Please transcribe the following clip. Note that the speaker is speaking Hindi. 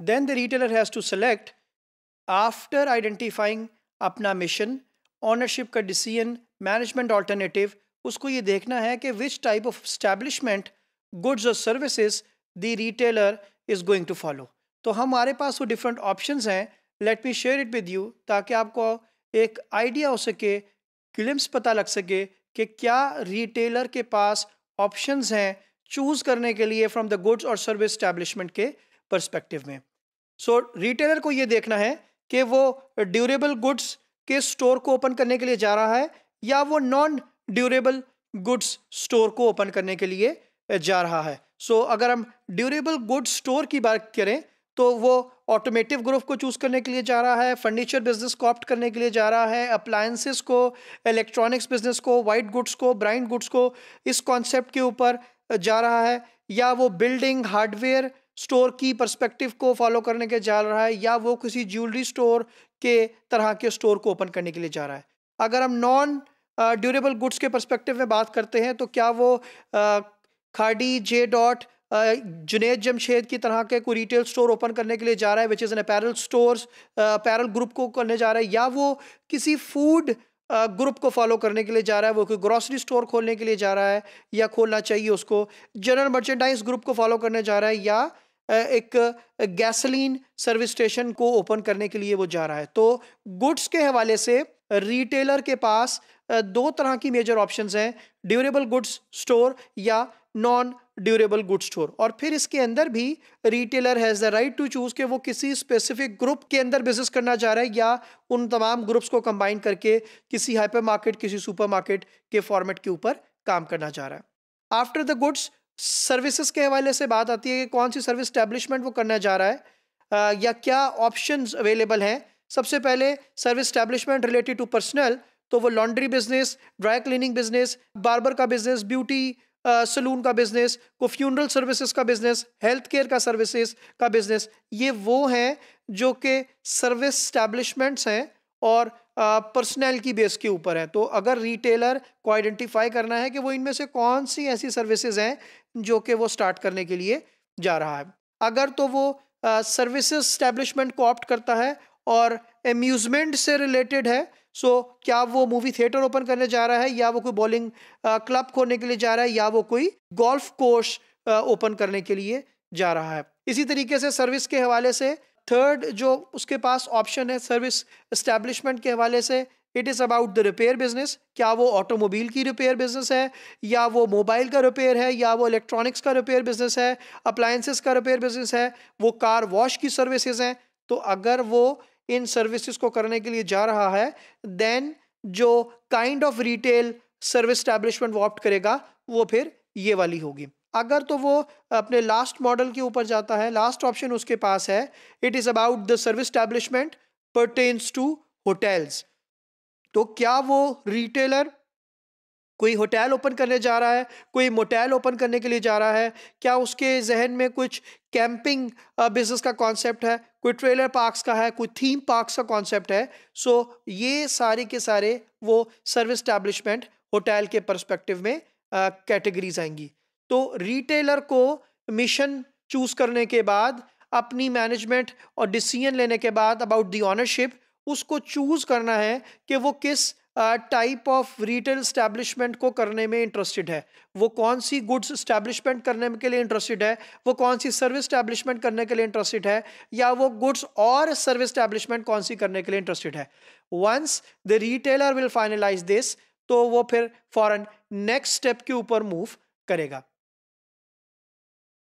Then the retailer has to select after identifying अपना मिशन ऑनरशिप का डिसीजन मैनेजमेंट ऑल्टरनेटिव उसको ये देखना है कि which type of establishment goods और services the retailer is going to follow तो हमारे पास वो डिफरेंट ऑप्शंस हैं let me share it with you ताकि आपको एक आइडिया हो सके क्लिम्स पता लग सके कि क्या रिटेलर के पास ऑप्शंस हैं चूज़ करने के लिए फ्रॉम द गुड्स और सर्विस स्टैब्लिशमेंट के परस्पेक्टिव में सो रिटेलर को ये देखना है कि वो ड्यूरेबल गुड्स के स्टोर को ओपन करने के लिए जा रहा है या वो नॉन ड्यूरेबल गुड्स स्टोर को ओपन तो करने के लिए जा रहा है सो so, अगर हम ड्यूरेबल गुड्स स्टोर की बात करें तो वो ऑटोमेटिव ग्रुप को चूज़ करने के लिए जा रहा है फर्नीचर बिजनेस को ऑप्ट करने के लिए जा रहा है अप्लायंसेस को इलेक्ट्रॉनिक्स बिजनेस को वाइट गुड्स को ब्राइंड गुड्स को इस कॉन्सेप्ट के ऊपर जा रहा है या वो बिल्डिंग हार्डवेयर स्टोर की पर्सपेक्टिव को फॉलो करने के जा रहा है या वो किसी ज्वेलरी स्टोर के तरह के स्टोर को ओपन करने के लिए जा रहा है अगर हम नॉन ड्यूरेबल गुड्स के पर्सपेक्टिव में बात करते हैं तो क्या वो खाडी जे डॉट जुनेद जमशेद की तरह के कोई रिटेल स्टोर ओपन करने के लिए जा रहा है which is an apparel store apparel group को करने जा रहा है या वो किसी फूड ग्रुप को फॉलो करने के लिए जा रहा है वो कोई ग्रॉसरी स्टोर खोलने के लिए जा रहा है या खोलना चाहिए उसको जनरल मर्चेंडाइज ग्रुप को फॉलो करने जा रहा है या एक गैसोलीन सर्विस स्टेशन को ओपन करने के लिए वो जा रहा है तो गुड्स के हवाले से रिटेलर के पास दो तरह की मेजर ऑप्शंस हैं ड्यूरेबल गुड्स स्टोर या नॉन ड्यूरेबल गुड्स स्टोर और फिर इसके अंदर भी retailer has the right to choose के वो किसी स्पेसिफिक ग्रुप के अंदर बिजनेस करना चाह रहा है या उन तमाम ग्रुप्स को कंबाइन करके किसी हाइपर मार्केट किसी सुपर मार्केट के फॉर्मेट के ऊपर काम करना चाह रहा है आफ्टर द गुड्स सर्विसेज के हवाले से बात आती है कि कौन सी सर्विस स्टैब्लिशमेंट वो करना जा रहा है आ, या क्या ऑप्शन अवेलेबल हैं सबसे पहले service establishment related to personal तो वो laundry business dry cleaning business barber का बिजनेस ब्यूटी सलून का बिजनेस को फ्यूनरल सर्विसेज का बिजनेस हेल्थ केयर का सर्विसेज का बिजनेस ये वो हैं जो कि सर्विस स्टैब्लिशमेंट्स हैं और पर्सनल की बेस के ऊपर है तो अगर रिटेलर को आइडेंटिफाई करना है कि वो इनमें से कौन सी ऐसी सर्विसेज हैं जो कि वो स्टार्ट करने के लिए जा रहा है अगर तो वो सर्विसेज स्टैब्लिशमेंट को ऑप्ट करता है और एम्यूज़मेंट से रिलेटेड है सो so, क्या वो मूवी थिएटर ओपन करने जा रहा है या वो कोई बॉलिंग क्लब खोलने के लिए जा रहा है या वो कोई गोल्फ कोर्स ओपन करने के लिए जा रहा है इसी तरीके से सर्विस के हवाले से थर्ड जो उसके पास ऑप्शन है सर्विस इस्टेब्लिशमेंट के हवाले से it is about the repair business क्या वो ऑटोमोबाइल की रिपेयर बिजनेस है या वो मोबाइल का रिपेयर है या वो इलेक्ट्रॉनिक्स का रिपेयर बिजनेस है अप्लाइंसिस का रिपेयर बिजनेस है वो कार वॉश की सर्विसेज हैं तो अगर वो इन सर्विसेज को करने के लिए जा रहा है देन जो kind of retail service establishment वो ऑप्ट करेगा वो फिर ये वाली होगी अगर तो वो अपने लास्ट मॉडल के ऊपर जाता है लास्ट ऑप्शन उसके पास है it is about the service establishment pertains to hotels तो क्या वो रिटेलर कोई होटल ओपन करने जा रहा है कोई मोटेल ओपन करने के लिए जा रहा है क्या उसके जहन में कुछ कैंपिंग बिजनेस का कॉन्सेप्ट है कोई ट्रेलर पार्क्स का है कोई थीम पार्क्स का कॉन्सेप्ट है सो ये सारे के सारे वो सर्विस स्टैब्लिशमेंट होटल के परस्पेक्टिव में कैटेगरीज आएंगी तो रिटेलर को मिशन चूज करने के बाद अपनी मैनेजमेंट और डिसीजन लेने के बाद अबाउट दी ऑनरशिप उसको चूज करना है कि वो किस टाइप ऑफ रिटेल स्टैब्लिशमेंट को करने में इंटरेस्टेड है वो कौन सी गुड्स स्टैब्लिशमेंट करने के लिए इंटरेस्टेड है वो कौन सी सर्विस स्टैब्लिशमेंट करने के लिए इंटरेस्टेड है या वो गुड्स और सर्विस स्टैब्लिशमेंट कौन सी करने के लिए इंटरेस्टेड है once the retailer will finalise this तो वो फिर फॉरन नेक्स्ट स्टेप के ऊपर मूव करेगा